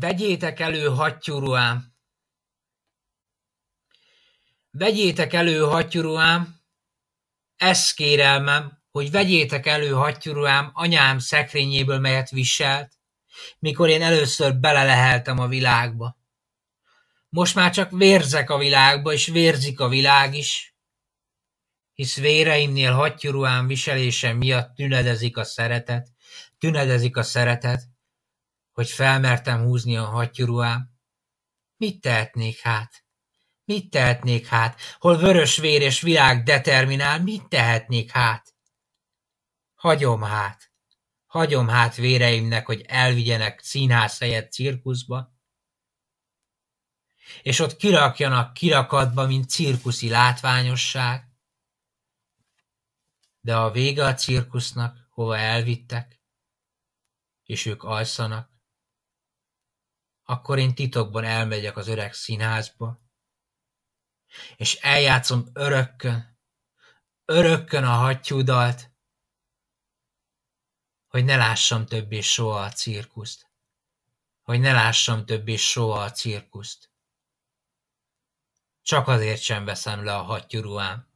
Vegyétek elő hattyúruám! Vegyétek elő hattyúruám! Ezt kérelmem, hogy vegyétek elő hattyúruám anyám szekrényéből, melyet viselt, mikor én először beleleheltem a világba. Most már csak vérzek a világba, és vérzik a világ is, hisz véreimnél hattyúruám viselése miatt tünedezik a szeretet, tünedezik a szeretet, hogy felmertem húzni a hattyúruám. Mit tehetnék hát? Mit tehetnék hát? Hol vörös vér és világ determinál, mit tehetnék hát? Hagyom hát. Hagyom hát véreimnek, hogy elvigyenek színház helyett cirkuszba, és ott kirakjanak kirakatba, mint cirkuszi látványosság. De a vége a cirkusznak, hova elvittek, és ők alszanak akkor én titokban elmegyek az öreg színházba, és eljátszom örökkön, örökkön a hattyúdalt, hogy ne lássam többé soha a cirkuszt, hogy ne lássam többé soha a cirkuszt. Csak azért sem veszem le a hattyúruhám.